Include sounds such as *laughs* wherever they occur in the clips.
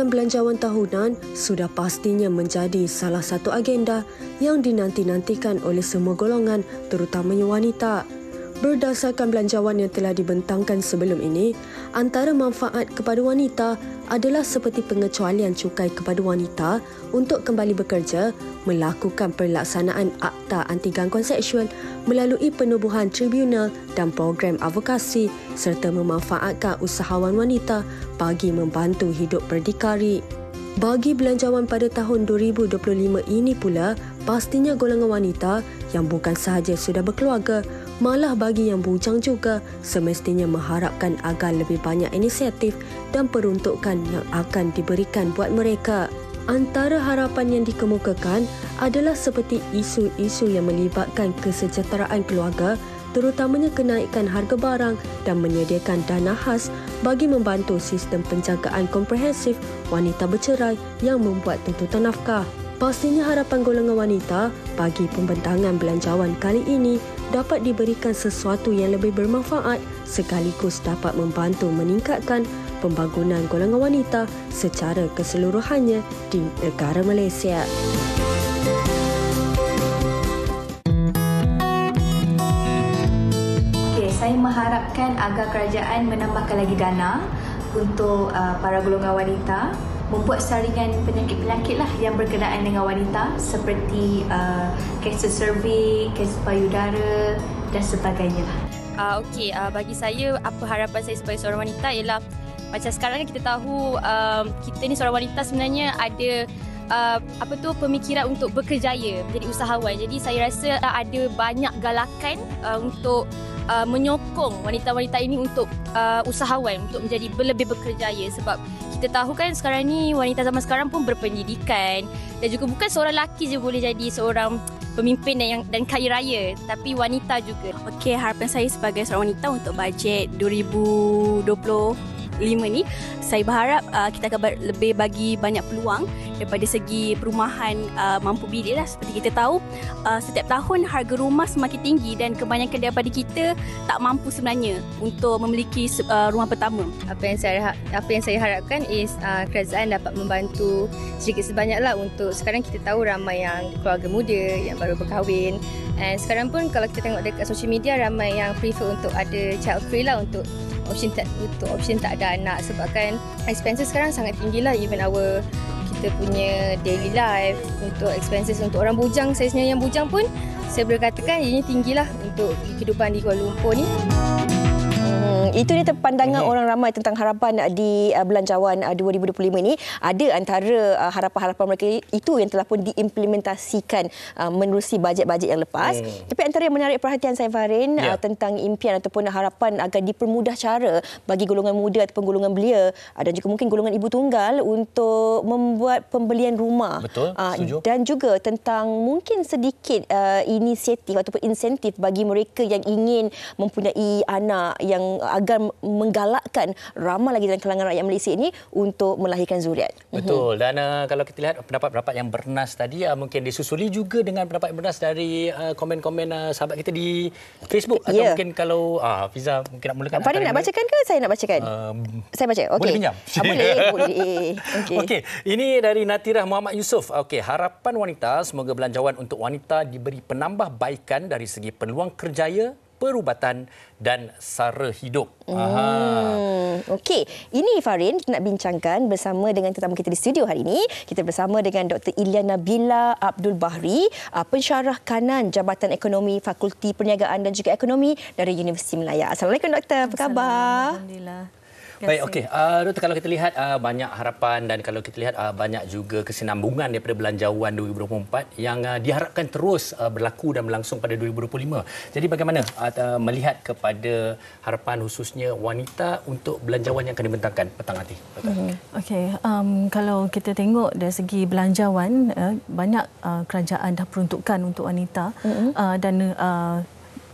kewangan belanjawan tahunan sudah pastinya menjadi salah satu agenda yang dinanti-nantikan oleh semua golongan terutamanya wanita. Berdasarkan belanjawan yang telah dibentangkan sebelum ini, antara manfaat kepada wanita adalah seperti pengecualian cukai kepada wanita untuk kembali bekerja, melakukan perlaksanaan akta anti gangguan seksual melalui penubuhan tribunal dan program advokasi serta memanfaatkan usahawan wanita bagi membantu hidup berdikari. Bagi belanjawan pada tahun 2025 ini pula, pastinya golongan wanita yang bukan sahaja sudah berkeluarga, malah bagi yang bujang juga semestinya mengharapkan agar lebih banyak inisiatif dan peruntukan yang akan diberikan buat mereka. Antara harapan yang dikemukakan adalah seperti isu-isu yang melibatkan kesejahteraan keluarga terutamanya kenaikan harga barang dan menyediakan dana khas bagi membantu sistem penjagaan komprehensif wanita bercerai yang membuat tuntutan nafkah. Pastinya harapan golongan wanita bagi pembentangan belanjawan kali ini dapat diberikan sesuatu yang lebih bermanfaat sekaligus dapat membantu meningkatkan pembangunan golongan wanita secara keseluruhannya di negara Malaysia. saya mengharapkan agar kerajaan menambahkan lagi dana untuk uh, para golongan wanita membuat saringan penyakit-penyakit lah yang berkenaan dengan wanita seperti uh, kanser cervix, kanser payudara dan sebagainya lah. Uh, Okey, uh, bagi saya apa harapan saya sebagai seorang wanita ialah macam sekarang kita tahu um, kita ni seorang wanita sebenarnya ada uh, apa tu pemikiran untuk berkejaya menjadi usahawan. Jadi saya rasa ada banyak galakan uh, untuk uh, menyokong wanita-wanita ini untuk uh, usahawan untuk menjadi lebih berkerjaya sebab kita tahu kan sekarang ni wanita zaman sekarang pun berpendidikan dan juga bukan seorang lelaki je boleh jadi seorang pemimpin dan yang dan kaya raya tapi wanita juga. Okey harapan saya sebagai seorang wanita untuk bajet 2020 lima ni saya berharap uh, kita akan lebih bagi banyak peluang daripada segi perumahan uh, mampu bilik lah seperti kita tahu uh, setiap tahun harga rumah semakin tinggi dan kebanyakan daripada kita tak mampu sebenarnya untuk memiliki uh, rumah pertama apa yang saya apa yang saya harapkan is uh, kerajaan dapat membantu sedikit sebanyaklah untuk sekarang kita tahu ramai yang keluarga muda yang baru berkahwin dan sekarang pun kalau kita tengok dekat social media ramai yang prefer untuk ada child free lah untuk option tak untuk option tak ada anak sebabkan expenses sekarang sangat tinggi lah even our kita punya daily life untuk expenses untuk orang bujang saya sebenarnya yang bujang pun saya boleh katakan ianya tinggilah untuk kehidupan di Kuala Lumpur ni. Itu dia pandangan hmm. orang ramai tentang harapan di uh, Belanjawan uh, 2025 ini. Ada antara uh, harapan-harapan mereka itu yang telah pun diimplementasikan uh, menerusi bajet-bajet yang lepas. Hmm. Tapi antara yang menarik perhatian saya Farin ya. uh, tentang impian ataupun harapan agar dipermudah cara bagi golongan muda ataupun golongan belia uh, dan juga mungkin golongan ibu tunggal untuk membuat pembelian rumah. Betul, uh, dan juga tentang mungkin sedikit uh, inisiatif ataupun insentif bagi mereka yang ingin mempunyai anak yang uh, agar menggalakkan ramai lagi dalam kalangan rakyat Malaysia ini untuk melahirkan zuriat. Mhm. Betul. Dan uh, kalau kita lihat pendapat-pendapat yang bernas tadi uh, mungkin disusuli juga dengan pendapat yang bernas dari uh, komen-komen uh, sahabat kita di Facebook atau yeah. mungkin kalau uh, Fiza mungkin nak mulakan. Fadi nak bacakan ke saya nak bacakan? Uh, saya baca. Okay. Boleh pinjam. Uh, boleh. boleh. *laughs* Eh, eh, okey. Okay. Ini dari Natirah Muhammad Yusof. Okey, harapan wanita semoga belanjawan untuk wanita diberi penambah baikan dari segi peluang kerjaya perubatan dan sara hidup. Hmm. Okey, ini Farin kita nak bincangkan bersama dengan tetamu kita di studio hari ini. Kita bersama dengan Dr. Ilyana Bila Abdul Bahri, ah, pensyarah kanan Jabatan Ekonomi Fakulti Perniagaan dan juga Ekonomi dari Universiti Melaya. Assalamualaikum Doktor, apa khabar? Alhamdulillah. Baik, okey. Uh, kalau kita lihat uh, banyak harapan dan kalau kita lihat uh, banyak juga kesinambungan daripada belanjawan 2024 yang uh, diharapkan terus uh, berlaku dan berlangsung pada 2025. Jadi bagaimana uh, melihat kepada harapan khususnya wanita untuk belanjawan yang akan dibentangkan petang nanti? Mm-hmm. Okey, um, kalau kita tengok dari segi belanjawan, uh, banyak uh, kerajaan dah peruntukkan untuk wanita mm-hmm. uh, dan uh,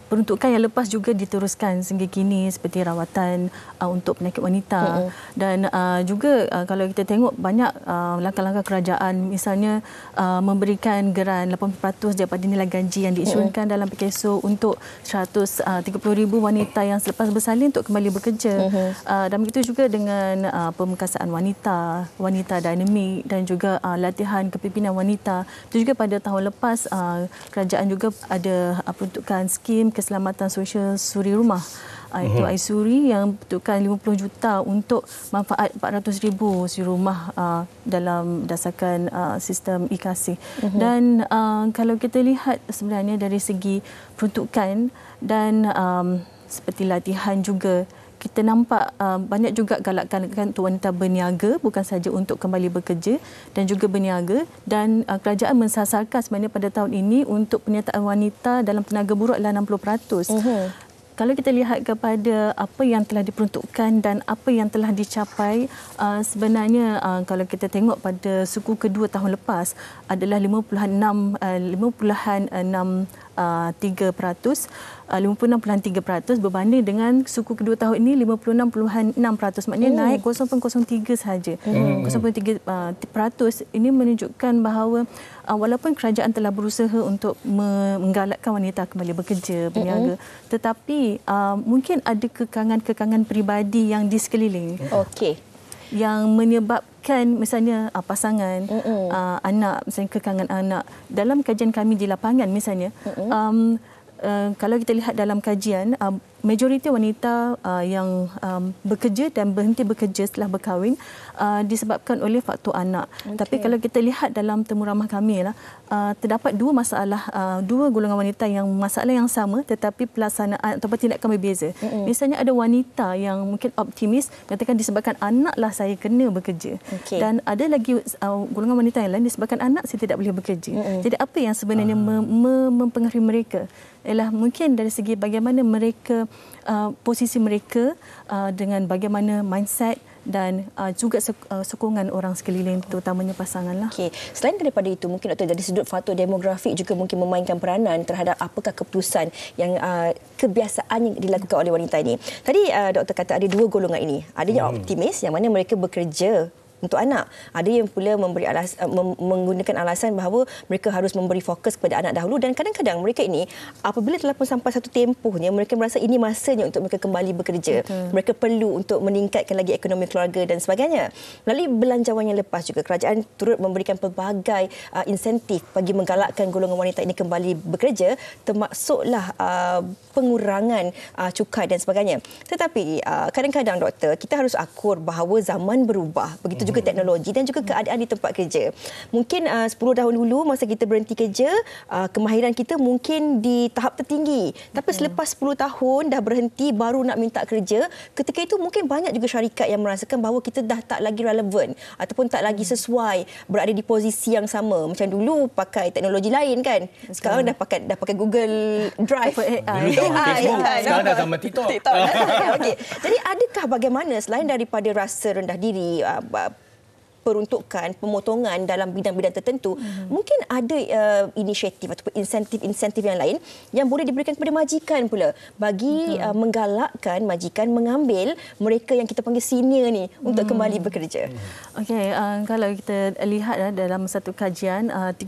peruntukan yang lepas juga diteruskan sehingga kini seperti rawatan uh, untuk penyakit wanita mm-hmm. dan uh, juga uh, kalau kita tengok banyak uh, langkah-langkah kerajaan misalnya uh, memberikan geran 80% daripada nilai gaji yang diisukan mm-hmm. dalam PKSO untuk 130,000 uh, wanita yang selepas bersalin untuk kembali bekerja mm-hmm. uh, dan begitu juga dengan uh, pemekasaan wanita wanita dinamik dan juga uh, latihan kepimpinan wanita itu juga pada tahun lepas uh, kerajaan juga ada uh, peruntukan skim keselamatan sosial suri rumah ah, itu uh-huh. Mhm. Aisuri yang betulkan 50 juta untuk manfaat 400 ribu suri rumah uh, dalam dasarkan uh, ah, sistem ikasi uh-huh. Mhm. dan uh, kalau kita lihat sebenarnya dari segi peruntukan dan um, seperti latihan juga kita nampak uh, banyak juga galakkan kan wanita berniaga bukan saja untuk kembali bekerja dan juga berniaga dan uh, kerajaan mensasarkan sebenarnya pada tahun ini untuk penyertaan wanita dalam tenaga buruk adalah 60%. Uh-huh. Kalau kita lihat kepada apa yang telah diperuntukkan dan apa yang telah dicapai uh, sebenarnya uh, kalau kita tengok pada suku kedua tahun lepas adalah 56 uh, 56 uh, uh, 3%, uh, 56.3% berbanding dengan suku kedua tahun ini 56.6%. Maknanya mm. naik 0.03 sahaja. Mm. 0.3% uh, ini menunjukkan bahawa uh, walaupun kerajaan telah berusaha untuk menggalakkan wanita kembali bekerja, hmm. berniaga, mm. tetapi uh, mungkin ada kekangan-kekangan peribadi yang di sekeliling. Okey yang menyebabkan misalnya uh, pasangan uh, anak misalnya kekangan anak dalam kajian kami di lapangan misalnya um, uh, kalau kita lihat dalam kajian uh, majoriti wanita uh, yang um, bekerja dan berhenti bekerja setelah berkahwin uh, disebabkan oleh faktor anak. Okay. Tapi kalau kita lihat dalam temu ramah kami lah uh, terdapat dua masalah uh, dua golongan wanita yang masalah yang sama tetapi pelaksanaan ataupun tindakan berbeza. Mm-hmm. Misalnya ada wanita yang mungkin optimis katakan disebabkan anaklah saya kena bekerja. Okay. Dan ada lagi uh, golongan wanita yang lain disebabkan anak saya tidak boleh bekerja. Mm-hmm. Jadi apa yang sebenarnya uh. mem- mem- mempengaruhi mereka? ialah mungkin dari segi bagaimana mereka uh, posisi mereka uh, dengan bagaimana mindset dan uh, juga uh, sokongan orang sekeliling terutamanya pasangan lah. Okey. Selain daripada itu mungkin doktor dari sudut faktor demografik juga mungkin memainkan peranan terhadap apakah keputusan yang uh, kebiasaan yang dilakukan oleh wanita ini. Tadi uh, doktor kata ada dua golongan ini. Ada yang hmm. optimis yang mana mereka bekerja untuk anak. Ada yang pula memberi alas, eh, menggunakan alasan bahawa mereka harus memberi fokus kepada anak dahulu dan kadang-kadang mereka ini apabila telah pun sampai satu tempohnya mereka merasa ini masanya untuk mereka kembali bekerja. Betul. Mereka perlu untuk meningkatkan lagi ekonomi keluarga dan sebagainya. Melalui belanjawan yang lepas juga kerajaan turut memberikan pelbagai uh, insentif bagi menggalakkan golongan wanita ini kembali bekerja termasuklah uh, ah, pengurangan uh, cukai dan sebagainya. Tetapi uh, kadang-kadang doktor kita harus akur bahawa zaman berubah. Begitu juga hmm. teknologi dan juga keadaan di tempat kerja. Mungkin uh, 10 tahun dulu masa kita berhenti kerja, uh, kemahiran kita mungkin di tahap tertinggi. Tapi hmm. selepas 10 tahun dah berhenti baru nak minta kerja, ketika itu mungkin banyak juga syarikat yang merasakan bahawa kita dah tak lagi relevan ataupun tak lagi hmm. sesuai berada di posisi yang sama. Macam dulu pakai teknologi lain kan. Sekarang dah pakai dah pakai Google Drive. AI. Eh, dulu tak AI. AI. Sekarang dah sama TikTok. *laughs* *laughs* Jadi adakah bagaimana selain daripada rasa rendah diri uh, peruntukan pemotongan dalam bidang-bidang tertentu hmm. mungkin ada uh, inisiatif ataupun insentif-insentif yang lain yang boleh diberikan kepada majikan pula bagi uh, menggalakkan majikan mengambil mereka yang kita panggil senior ni untuk hmm. kembali bekerja. Hmm. Okay, uh, kalau kita lihat uh, dalam satu kajian uh, 30%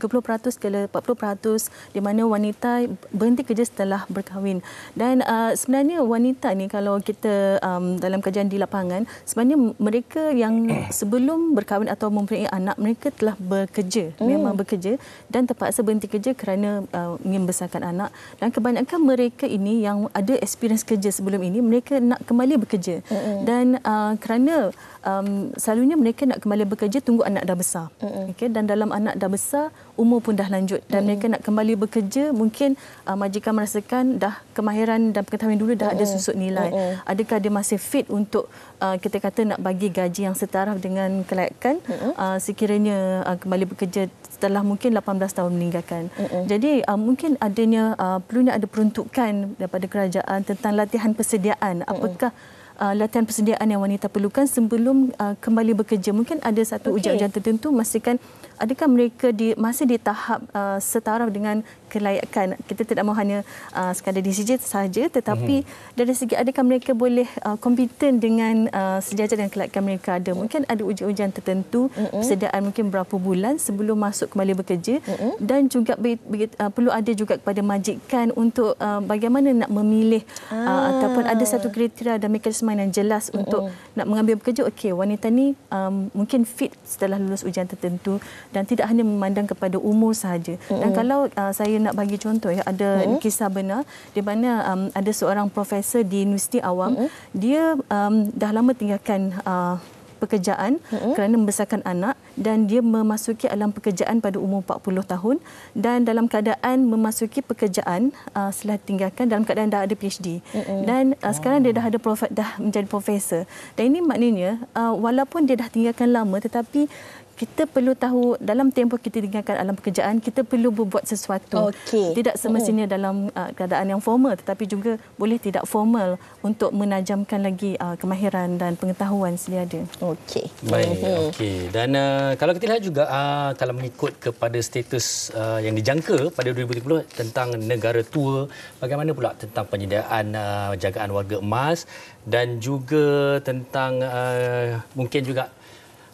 ke 40% di mana wanita berhenti kerja setelah berkahwin dan uh, sebenarnya wanita ni kalau kita um, dalam kajian di lapangan sebenarnya mereka yang *coughs* sebelum berkahwin atau mempunyai anak mereka telah bekerja hmm. memang bekerja dan terpaksa berhenti kerja kerana uh, membesarkan anak dan kebanyakan mereka ini yang ada experience kerja sebelum ini mereka nak kembali bekerja hmm. dan uh, kerana um, selalunya mereka nak kembali bekerja tunggu anak dah besar hmm. okey dan dalam anak dah besar umur pun dah lanjut dan mm mereka nak kembali bekerja mungkin uh, majikan merasakan dah kemahiran dan pengetahuan dulu dah mm ada susut nilai mm-hmm. adakah dia masih fit untuk uh, kita kata nak bagi gaji yang setaraf dengan kelayakan mm uh, sekiranya uh, kembali bekerja setelah mungkin 18 tahun meninggalkan. mm Jadi uh, mungkin adanya uh, perlu ada peruntukan daripada kerajaan tentang latihan persediaan mm apakah Uh, latihan persediaan yang wanita perlukan sebelum uh, kembali bekerja mungkin ada satu okay. ujian-ujian tertentu memastikan adakah mereka di, masih di tahap uh, setaraf dengan kelayakan kita tidak mahu hanya uh, sekadar DCJ sahaja tetapi mm-hmm. dari segi adakah mereka boleh kompeten uh, dengan uh, sejajar dengan kelayakan mereka ada mungkin ada ujian-ujian tertentu mm-hmm. sediaan mungkin berapa bulan sebelum masuk kembali bekerja mm-hmm. dan juga be, be, uh, perlu ada juga kepada majikan untuk uh, bagaimana nak memilih uh, ah. uh, ataupun ada satu kriteria dan mekanisme yang jelas mm-hmm. untuk mhm. nak mengambil bekerja okey wanita ni um, mungkin fit setelah lulus ujian tertentu dan tidak hanya memandang kepada umur sahaja. Mm-hmm. Dan kalau uh, saya nak bagi contoh ya ada mm-hmm. kisah benar di mana um, ada seorang profesor di Universiti Awam mm-hmm. dia um, dah lama tinggalkan uh, pekerjaan mm-hmm. kerana membesarkan anak dan dia memasuki alam pekerjaan pada umur 40 tahun dan dalam keadaan memasuki pekerjaan uh, setelah tinggalkan dalam keadaan dah ada PhD mm-hmm. dan uh, ah. sekarang dia dah ada profe- dah menjadi profesor dan ini maknanya uh, walaupun dia dah tinggalkan lama tetapi kita perlu tahu dalam tempoh kita tinggalkan alam pekerjaan kita perlu berbuat sesuatu okay. tidak semestinya mm. dalam uh, keadaan yang formal tetapi juga boleh tidak formal untuk menajamkan lagi uh, kemahiran dan pengetahuan sedia ada okey baik mm-hmm. okey dan uh, kalau kita lihat juga uh, kalau mengikut kepada status uh, yang dijangka pada 2020 tentang negara tua bagaimana pula tentang penyediaan uh, jagaan warga emas dan juga tentang uh, mungkin juga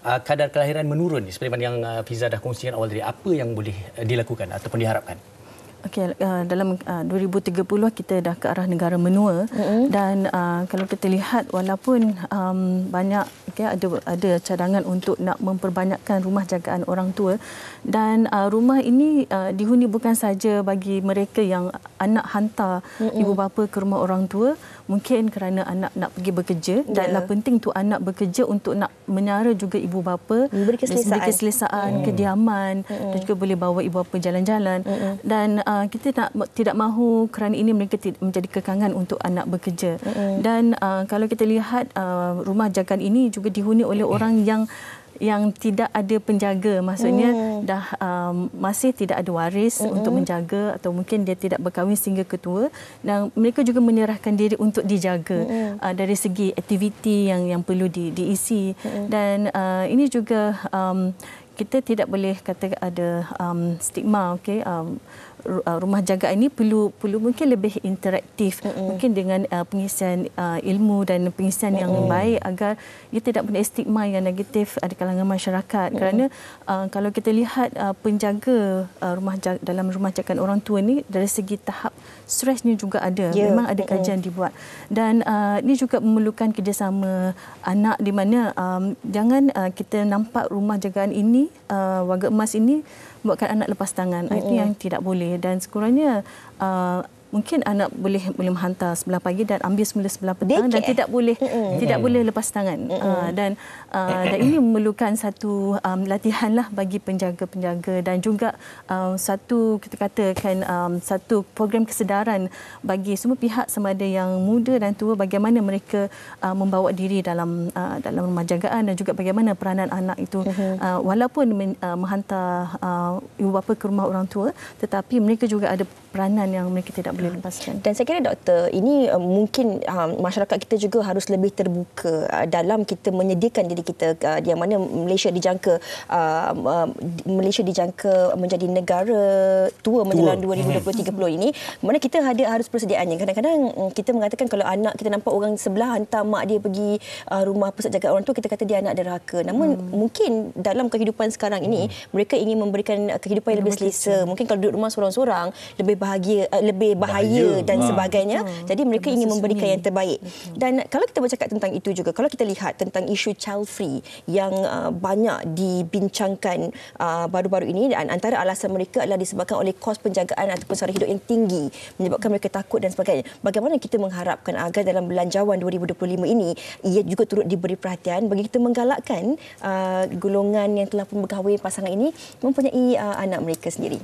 uh, kadar kelahiran menurun seperti mana yang uh, Fiza dah kongsikan awal tadi apa yang boleh uh, dilakukan ataupun diharapkan Okay, uh, ah, dalam uh, 2030 kita dah ke arah negara menua mm-hmm. dan uh, kalau kita lihat walaupun um, banyak okay, ada ada cadangan untuk nak memperbanyakkan rumah jagaan orang tua dan uh, rumah ini uh, dihuni bukan saja bagi mereka yang anak hantar Mm-mm. ibu bapa ke rumah orang tua mungkin kerana anak nak pergi bekerja yeah. dan ya. penting tu anak bekerja untuk nak menyara juga ibu bapa beri keselesaan, beri keselesaan mm. kediaman Mm-mm. dan juga boleh bawa ibu bapa jalan-jalan Mm-mm. dan uh, kita tak tidak mahu kerana ini mereka menjadi kekangan untuk anak bekerja Mm-mm. dan uh, kalau kita lihat uh, rumah jagaan ini juga juga dihuni oleh orang yang yang tidak ada penjaga maksudnya hmm. dah um, masih tidak ada waris hmm. untuk menjaga atau mungkin dia tidak berkahwin sehingga ketua dan mereka juga menyerahkan diri untuk dijaga hmm. uh, dari segi aktiviti yang yang perlu di, diisi hmm. dan uh, ini juga um, kita tidak boleh kata ada um, stigma okey um, Uh, rumah jaga ini perlu perlu mungkin lebih interaktif mm-hmm. mungkin dengan uh, pengisian uh, ilmu dan pengisian mm-hmm. yang baik agar ia tidak punya stigma yang negatif di kalangan masyarakat mm-hmm. kerana uh, kalau kita lihat uh, penjaga uh, rumah jaga, dalam rumah jaga orang tua ini dari segi tahap stresnya juga ada yeah. memang ada kajian mm-hmm. dibuat dan uh, ini juga memerlukan kerjasama anak di mana um, jangan uh, kita nampak rumah jagaan ini uh, warga emas ini buatkan anak lepas tangan mm-hmm. itu yang tidak boleh dan sekurangnya uh, mungkin anak boleh belum hantar sebelah pagi dan ambil semula sebelah petang Dekat. dan tidak boleh mm -mm. tidak boleh lepas tangan mm -mm. Uh, dan uh, dan ini memerlukan satu um, lah bagi penjaga-penjaga dan juga um, satu kita katakan um, satu program kesedaran bagi semua pihak sama ada yang muda dan tua bagaimana mereka uh, membawa diri dalam uh, dalam rumah jagaan dan juga bagaimana peranan anak itu mm -hmm. uh, walaupun men, uh, menghantar uh, ibu bapa ke rumah orang tua tetapi mereka juga ada peranan yang mereka tidak boleh lepaskan. Dan saya kira doktor, ini eh, mungkin ah, masyarakat kita juga harus lebih terbuka ah, dalam kita menyediakan diri kita ah, di mana Malaysia dijangka Malaysia dijangka menjadi negara tua menjelang 2030 ini. Mana kita ada harus persediaannya. Kadang-kadang mm, kita mengatakan kalau anak kita nampak orang sebelah hantar mak dia pergi rumah pusat jaga orang tu kita kata dia anak deraka. Namun hmm. mungkin dalam kehidupan sekarang ini hmm. mereka ingin memberikan kehidupan yang lebih selesa. Mungkin kalau duduk rumah seorang-seorang lebih bahagia uh, lebih bahaya, bahaya dan ha. sebagainya. Betul. Hmm. Jadi mereka ingin memberikan sunyi. yang terbaik. Betul. Dan kalau kita bercakap tentang itu juga, kalau kita lihat tentang isu child free yang uh, banyak dibincangkan uh, baru-baru ini dan antara alasan mereka adalah disebabkan oleh kos penjagaan ataupun sara hidup yang tinggi menyebabkan mereka takut dan sebagainya. Bagaimana kita mengharapkan agar dalam belanjawan 2025 ini ia juga turut diberi perhatian bagi kita menggalakkan uh, golongan yang telah pun berkahwin pasangan ini mempunyai uh, anak mereka sendiri.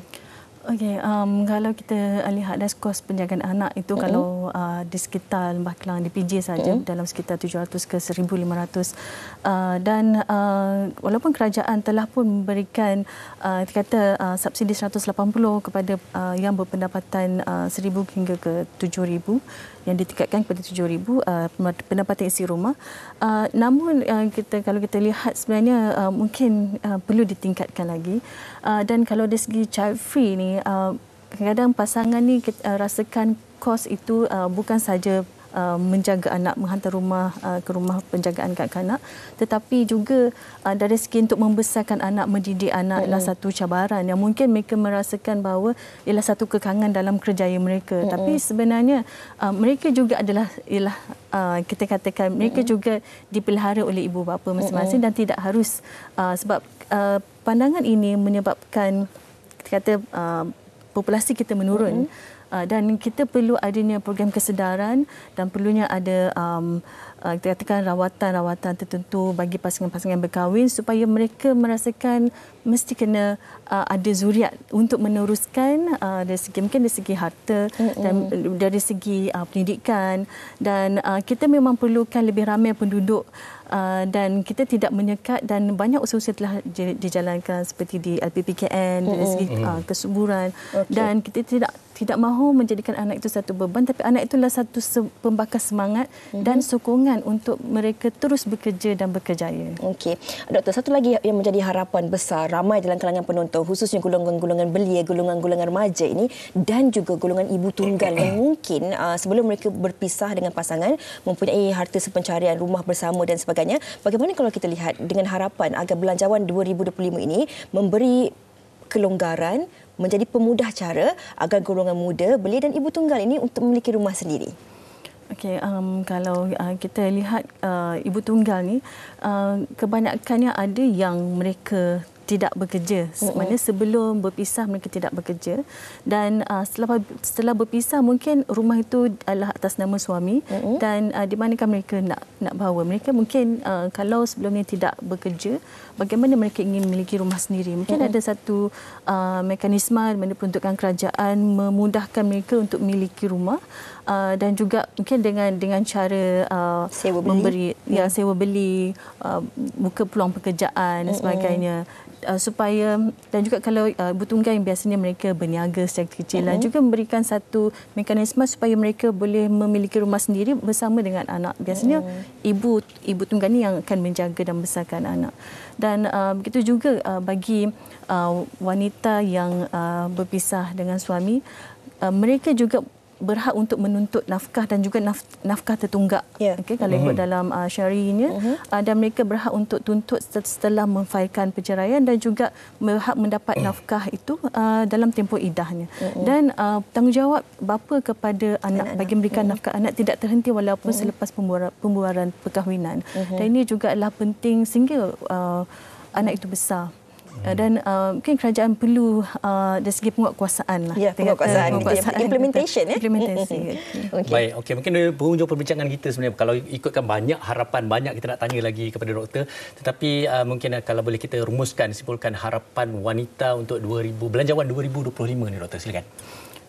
Okey, um, kalau kita lihat dari kos penjagaan anak itu mm-hmm. kalau uh, di sekitar Lembah Kelang di PJ saja mm-hmm. dalam sekitar 700 ke 1500 uh, dan uh, walaupun kerajaan telah pun memberikan uh, kata uh, subsidi 180 kepada uh, yang berpendapatan uh, 1000 hingga ke 7000 yang ditingkatkan kepada 7000 uh, pendapatan isi rumah. Uh, namun uh, kita kalau kita lihat sebenarnya uh, mungkin uh, perlu ditingkatkan lagi. Uh, dan kalau dari segi child free ni uh, kadang-kadang pasangan ni uh, rasakan kos itu uh, bukan saja Uh, menjaga anak, menghantar rumah uh, ke rumah penjagaan kanak-kanak. Tetapi juga uh, dari segi untuk membesarkan anak, mendidik anak adalah satu cabaran yang mungkin mereka merasakan bahawa ialah satu kekangan dalam kerjaya mereka. Mm-mm. Tapi sebenarnya mereka juga adalah ialah kita katakan mereka Mm-mm. juga dipelihara oleh ibu bapa masing-masing Mm-mm. dan tidak harus sebab pandangan ini menyebabkan kita kata populasi kita menurun. Mm-hmm. Uh, dan kita perlu adanya program kesedaran dan perlunya ada um, uh, kita katakan rawatan-rawatan tertentu bagi pasangan-pasangan berkahwin supaya mereka merasakan mesti kena uh, ada zuriat untuk meneruskan uh, dari segi mungkin dari segi harta Mm-mm. dan uh, dari segi uh, pendidikan dan uh, kita memang perlukan lebih ramai penduduk Uh, dan kita tidak menyekat dan banyak usaha-usaha telah dijalankan seperti di LPPKN, mm-hmm. dari segi uh, kesuburan okay. dan kita tidak tidak mahu menjadikan anak itu satu beban tapi anak itulah satu pembakar semangat mm-hmm. dan sokongan untuk mereka terus bekerja dan berjaya. Okey. Doktor, satu lagi yang menjadi harapan besar ramai dalam kalangan penonton khususnya golongan-golongan belia, golongan-golongan remaja ini dan juga golongan ibu tunggal yang *clears throat* mungkin uh, sebelum mereka berpisah dengan pasangan mempunyai harta sepencarian rumah bersama dan sebagainya. Bagaimana kalau kita lihat dengan harapan agar belanjawan 2025 ini memberi kelonggaran menjadi pemudah cara agar golongan muda beli dan ibu tunggal ini untuk memiliki rumah sendiri. Okay, um, kalau uh, kita lihat uh, ibu tunggal ni, uh, kebanyakannya ada yang mereka tidak bekerja. Maksudnya sebelum berpisah mereka tidak bekerja dan uh, setelah setelah berpisah mungkin rumah itu adalah atas nama suami uh-huh. dan uh, di manakah mereka nak nak bawa mereka mungkin uh, kalau sebelumnya tidak bekerja bagaimana mereka ingin memiliki rumah sendiri mungkin uh-huh. ada satu uh, mekanisme mana peruntukan kerajaan memudahkan mereka untuk memiliki rumah Uh, dan juga mungkin dengan dengan cara uh, sewa memberi beli. ya hmm. sewa beli uh, buka peluang pekerjaan dan hmm, hmm. sebagainya uh, supaya dan juga kalau uh, butungga yang biasanya mereka berniaga secara kecil dan juga memberikan satu mekanisme supaya mereka boleh memiliki rumah sendiri bersama dengan anak biasanya Mm-mm. ibu ibu tunggal ni yang akan menjaga dan besarkan anak dan uh, begitu juga uh, bagi uh, wanita yang uh, berpisah dengan suami uh, mereka juga berhak untuk menuntut nafkah dan juga naf nafkah tertunggak yeah. okey kalau mm -hmm. dalam uh, syariahnya mm -hmm. uh, dan mereka berhak untuk tuntut setelah memfailkan perceraian dan juga berhak mendapat mm. nafkah itu uh, dalam tempoh idahnya mm -hmm. dan uh, tanggungjawab bapa kepada anak mm -hmm. bagi memberikan mm -hmm. nafkah anak tidak terhenti walaupun mm -hmm. selepas pembuaran, pembuaran perkahwinan mm -hmm. dan ini juga adalah penting sehingga uh, anak itu besar Uh, dan uh, mungkin kerajaan perlu uh, dari segi penguatkuasaan lah. Ya, penguatkuasaan. Uh, penguatkuasaan. Implementation. Ya? Eh? Implementation. okay. Baik, okay. mungkin berhujung perbincangan kita sebenarnya. Kalau ikutkan banyak harapan, banyak kita nak tanya lagi kepada doktor. Tetapi uh, mungkin uh, kalau boleh kita rumuskan, simpulkan harapan wanita untuk 2000, belanjawan 2025 ni doktor, silakan.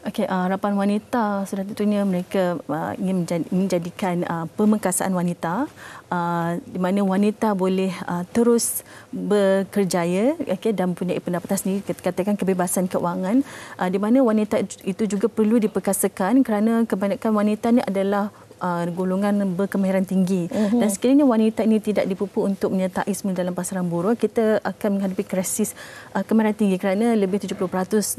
Okey, uh, harapan wanita sudah tentunya mereka uh, ingin menjadikan uh, ah, pemengkasaan wanita uh, di mana wanita boleh uh, terus bekerjaya okay, dan punya pendapatan sendiri katakan kebebasan keuangan uh, di mana wanita itu juga perlu diperkasakan kerana kebanyakan wanita ini adalah uh, golongan berkemahiran tinggi uh-huh. dan sekiranya wanita ini tidak dipupuk untuk menyertai semula dalam pasaran buruh kita akan menghadapi krisis uh, kemahiran tinggi kerana lebih 70%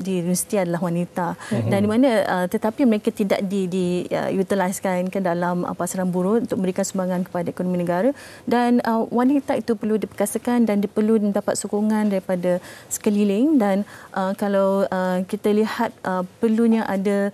di universiti adalah wanita uh-huh. dan di mana uh, tetapi mereka tidak di di uh, ke dalam uh, pasaran buruh untuk memberikan sumbangan kepada ekonomi negara dan uh, wanita itu perlu diperkasakan dan perlu mendapat sokongan daripada sekeliling dan uh, kalau uh, kita lihat uh, perlunya ada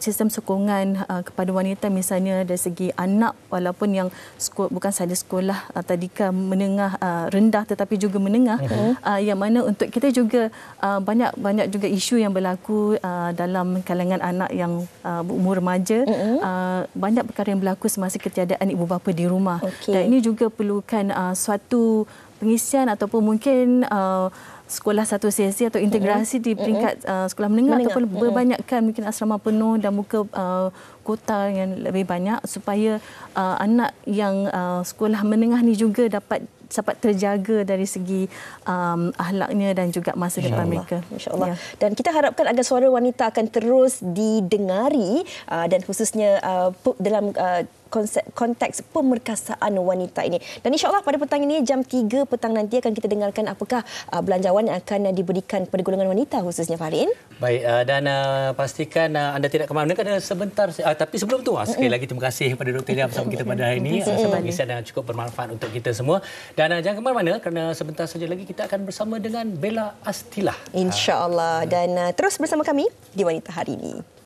sistem sokongan uh, kepada wanita misalnya dari segi anak walaupun yang sekolah, bukan saja sekolah uh, tadika menengah uh, rendah tetapi juga menengah uh-huh. uh, yang mana untuk kita juga uh, banyak banyak juga isu yang berlaku uh, dalam kalangan anak yang uh, umur remaja uh-huh. uh, banyak perkara yang berlaku semasa ketiadaan ibu bapa di rumah okay. dan ini juga perlukan uh, suatu pengisian ataupun mungkin uh, sekolah satu sesi atau integrasi mm-hmm. di peringkat uh, sekolah menengah, menengah ataupun berbanyakkan mungkin asrama penuh dan muka uh, kota yang lebih banyak supaya uh, anak yang uh, sekolah menengah ni juga dapat sempat terjaga dari segi um, ahlaknya dan juga masa Insya depan Allah. mereka. InsyaAllah. Ya. Dan kita harapkan agar suara wanita akan terus didengari uh, dan khususnya uh, dalam uh, konteks pemerkasaan wanita ini. Dan insya Allah pada petang ini jam 3 petang nanti akan kita dengarkan apakah uh, belanjawan yang akan diberikan kepada golongan wanita khususnya Farin. Baik uh, dan uh, pastikan anda tidak kemana mana sebentar tapi sebelum itu sekali lagi terima kasih kepada Dr. Lia bersama kita pada hari ini. Mm-hmm. Uh, sebab mm-hmm. cukup bermanfaat untuk kita semua. Dan jangan kemana mana kerana sebentar saja lagi kita akan bersama dengan Bella Astilah. Insya Allah ah. dan terus bersama kami di Wanita Hari ini.